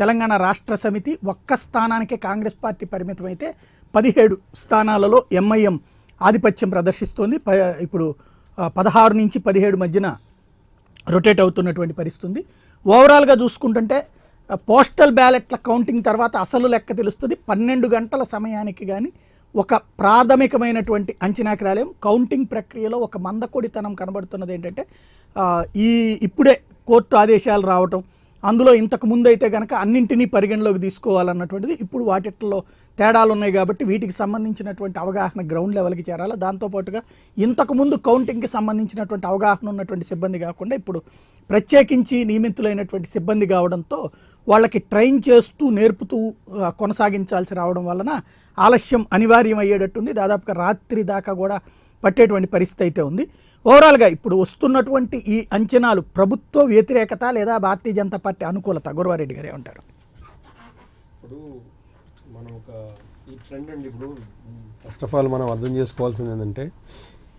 తెలంగాణ రాష్ట్ర సమితి ఒక్క స్థానానికే కాంగ్రెస్ పార్టీ పరిమితమైతే పదిహేడు స్థానాలలో ఎంఐఎం ఆధిపత్యం ప్రదర్శిస్తోంది ఇప్పుడు పదహారు నుంచి పదిహేడు మధ్యన రొటేట్ అవుతున్నటువంటి పరిస్థితుంది ఓవరాల్గా చూసుకుంటుంటే పోస్టల్ బ్యాలెట్ల కౌంటింగ్ తర్వాత అసలు లెక్క తెలుస్తుంది పన్నెండు గంటల సమయానికి కానీ ఒక ప్రాథమికమైనటువంటి అంచనాకి క్రాలయం కౌంటింగ్ ప్రక్రియలో ఒక మందకొడితనం కనబడుతున్నది ఏంటంటే ఈ ఇప్పుడే కోర్టు ఆదేశాలు రావటం అందులో ఇంతకు ముందైతే కనుక అన్నింటినీ పరిగణలోకి తీసుకోవాలన్నటువంటిది ఇప్పుడు వాటిట్లో తేడాలు ఉన్నాయి కాబట్టి వీటికి సంబంధించినటువంటి అవగాహన గ్రౌండ్ లెవెల్కి చేరాలి దాంతోపాటుగా ఇంతకుముందు కౌంటింగ్కి సంబంధించినటువంటి అవగాహన ఉన్నటువంటి సిబ్బంది కాకుండా ఇప్పుడు ప్రత్యేకించి నియమితులైనటువంటి సిబ్బంది కావడంతో వాళ్ళకి ట్రైన్ చేస్తూ నేర్పుతూ కొనసాగించాల్సి రావడం వలన ఆలస్యం అనివార్యం అయ్యేటట్టుంది దాదాపుగా రాత్రి దాకా కూడా పట్టేటువంటి పరిస్థితి అయితే ఉంది ఓవరాల్గా ఇప్పుడు వస్తున్నటువంటి ఈ అంచనాలు ప్రభుత్వ వ్యతిరేకత లేదా భారతీయ జనతా పార్టీ అనుకూలత గురవారెడ్డి గారు ఏమంటారు ఇప్పుడు మనం ఒక ఈ ట్రెండ్ అండి ఇప్పుడు ఫస్ట్ ఆఫ్ ఆల్ మనం అర్థం చేసుకోవాల్సింది ఏంటంటే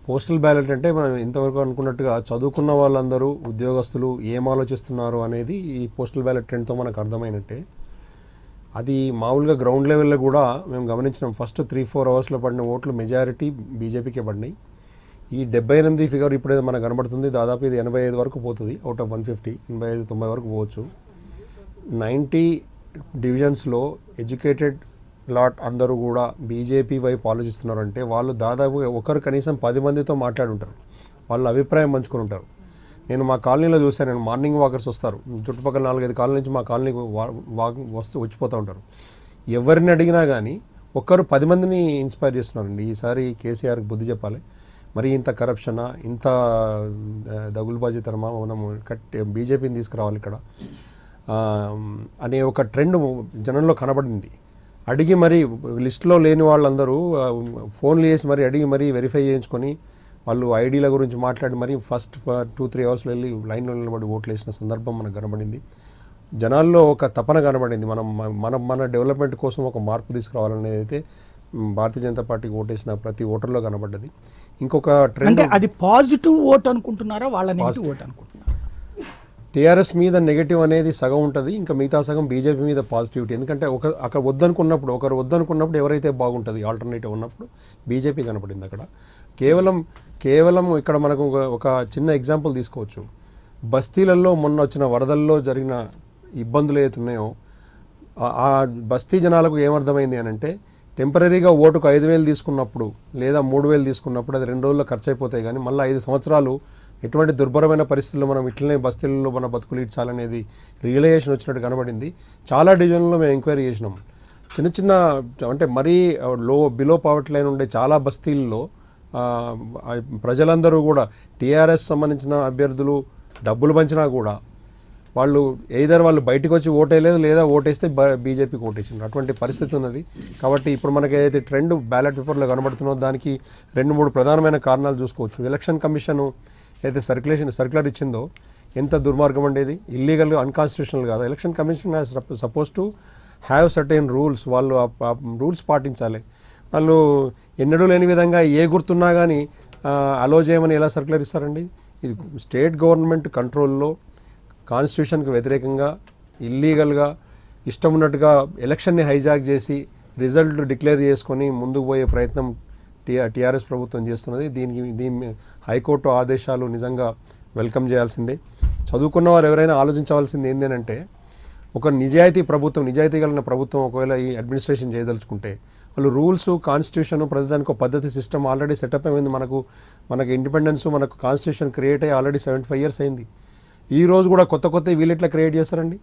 పోస్టల్ బ్యాలెట్ అంటే మనం ఇంతవరకు అనుకున్నట్టుగా చదువుకున్న వాళ్ళందరూ ఉద్యోగస్తులు ఏం ఆలోచిస్తున్నారు అనేది ఈ పోస్టల్ బ్యాలెట్ ట్రెండ్తో మనకు అర్థమైనట్టే అది మామూలుగా గ్రౌండ్ లెవెల్లో కూడా మేము గమనించినాం ఫస్ట్ త్రీ ఫోర్ అవర్స్లో పడిన ఓట్లు మెజారిటీ బీజేపీకే పడినాయి ఈ డెబ్బై ఎనిమిది ఫిగర్ ఇప్పుడే మనకు కనబడుతుంది దాదాపు ఇది ఎనభై ఐదు వరకు పోతుంది అవుట్ ఆఫ్ వన్ ఫిఫ్టీ ఎనభై ఐదు తొంభై వరకు పోవచ్చు నైంటీ డివిజన్స్లో ఎడ్యుకేటెడ్ లాట్ అందరూ కూడా బీజేపీ వైపు ఆలోచిస్తున్నారంటే వాళ్ళు దాదాపు ఒకరు కనీసం పది మందితో మాట్లాడుంటారు వాళ్ళ అభిప్రాయం పంచుకుని ఉంటారు నేను మా కాలనీలో చూశాను నేను మార్నింగ్ వాకర్స్ వస్తారు చుట్టుపక్కల నాలుగైదు కాలనీ నుంచి మా కాలనీకి వాక్ వస్తూ వచ్చిపోతూ ఉంటారు ఎవరిని అడిగినా కానీ ఒక్కరు పది మందిని ఇన్స్పైర్ చేస్తున్నారండి ఈసారి కేసీఆర్కి బుద్ధి చెప్పాలి మరి ఇంత కరప్షనా ఇంత తరమా మనం కట్ బీజేపీని తీసుకురావాలి ఇక్కడ అనే ఒక ట్రెండ్ జనంలో కనబడింది అడిగి మరి లిస్టులో లేని వాళ్ళందరూ ఫోన్లు చేసి మరి అడిగి మరీ వెరిఫై చేయించుకొని వాళ్ళు ఐడీల గురించి మాట్లాడి మరీ ఫస్ట్ టూ త్రీ అవర్స్లో వెళ్ళి లైన్లో నిలబడి ఓట్లు వేసిన సందర్భం మనకు కనబడింది జనాల్లో ఒక తపన కనబడింది మనం మన మన డెవలప్మెంట్ కోసం ఒక మార్పు తీసుకురావాలనేది అయితే భారతీయ జనతా పార్టీకి ఓటేసిన ప్రతి ఓటర్లో కనబడ్డది ఇంకొక ట్రెండ్ అది పాజిటివ్ ఓట్ అనుకుంటున్నారా వాళ్ళ నెగిటివ్ ఓట్ టీఆర్ఎస్ మీద నెగిటివ్ అనేది సగం ఉంటుంది ఇంకా మిగతా సగం బీజేపీ మీద పాజిటివిటీ ఎందుకంటే ఒక అక్కడ వద్దనుకున్నప్పుడు ఒకరు వద్దనుకున్నప్పుడు ఎవరైతే బాగుంటుంది ఆల్టర్నేటివ్ ఉన్నప్పుడు బీజేపీ కనపడింది అక్కడ కేవలం కేవలం ఇక్కడ మనకు ఒక చిన్న ఎగ్జాంపుల్ తీసుకోవచ్చు బస్తీలలో మొన్న వచ్చిన వరదల్లో జరిగిన ఇబ్బందులు ఉన్నాయో ఆ బస్తీ జనాలకు ఏమర్థమైంది అని అంటే టెంపరీగా ఓటుకు ఐదు వేలు తీసుకున్నప్పుడు లేదా మూడు వేలు తీసుకున్నప్పుడు అది రెండు రోజుల్లో ఖర్చు అయిపోతాయి కానీ మళ్ళీ ఐదు సంవత్సరాలు ఎటువంటి దుర్భరమైన పరిస్థితుల్లో మనం ఇట్లనే బస్తీలలో మన బతుకులు ఇచ్చాలనేది రియలైజేషన్ వచ్చినట్టు కనబడింది చాలా డివిజన్లో మేము ఎంక్వైరీ చేసినాం చిన్న చిన్న అంటే మరీ లో బిలో పవర్టీ లైన్ ఉండే చాలా బస్తీల్లో ప్రజలందరూ కూడా టీఆర్ఎస్ సంబంధించిన అభ్యర్థులు డబ్బులు పంచినా కూడా వాళ్ళు ఏదైనా వాళ్ళు బయటకు వచ్చి ఓటేయలేదు లేదా ఓటేస్తే బీజేపీకి ఓటేసింది అటువంటి పరిస్థితి ఉన్నది కాబట్టి ఇప్పుడు మనకి ఏదైతే ట్రెండ్ బ్యాలెట్ పేపర్లో కనబడుతున్నో దానికి రెండు మూడు ప్రధానమైన కారణాలు చూసుకోవచ్చు ఎలక్షన్ కమిషన్ ఏదైతే సర్క్యులేషన్ సర్క్యులర్ ఇచ్చిందో ఎంత దుర్మార్గం ఉండేది ఇల్లీగల్ అన్కాన్స్టిట్యూషనల్ కాదు election commission suppose to have certain rules వాళ్ళు రూల్స్ పాటించాలి వాళ్ళు ఎన్నడూ లేని విధంగా ఏ గుర్తున్నా కానీ అలో చేయమని ఎలా సర్క్యులర్ ఇస్తారండి ఇది స్టేట్ గవర్నమెంట్ కంట్రోల్లో కాన్స్టిట్యూషన్కి వ్యతిరేకంగా ఇల్లీగల్గా ఇష్టం ఉన్నట్టుగా ఎలక్షన్ని హైజాక్ చేసి రిజల్ట్ డిక్లేర్ చేసుకొని ముందుకు పోయే ప్రయత్నం టీఆర్ఎస్ ప్రభుత్వం చేస్తున్నది దీనికి దీని హైకోర్టు ఆదేశాలు నిజంగా వెల్కమ్ చేయాల్సిందే చదువుకున్న వారు ఎవరైనా ఆలోచించవలసింది ఏంటంటే ఒక నిజాయితీ ప్రభుత్వం నిజాయితీ కలిగిన ప్రభుత్వం ఒకవేళ ఈ అడ్మినిస్ట్రేషన్ చేయదలుచుకుంటే వాళ్ళు రూల్స్ కాన్స్టిట్యూషన్ ప్రతిదానికి ఒక పద్ధతి సిస్టమ్ ఆల్రెడీ సెటప్ అయింది మనకు మనకు ఇండిపెండెన్స్ మనకు కాన్స్టిట్యూషన్ క్రియేట్ అయ్యి ఆల్రెడీ సెవెంటీ ఫైవ్ ఇయర్స్ అయింది ఈ రోజు కూడా కొత్త కొత్త వీళ్ళు క్రియేట్ చేస్తారండి